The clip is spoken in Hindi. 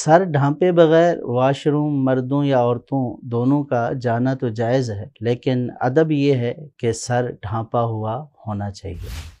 सर ढांपे बगैर वॉशरूम मर्दों या औरतों दोनों का जाना तो जायज़ है लेकिन अदब ये है कि सर ढांपा हुआ होना चाहिए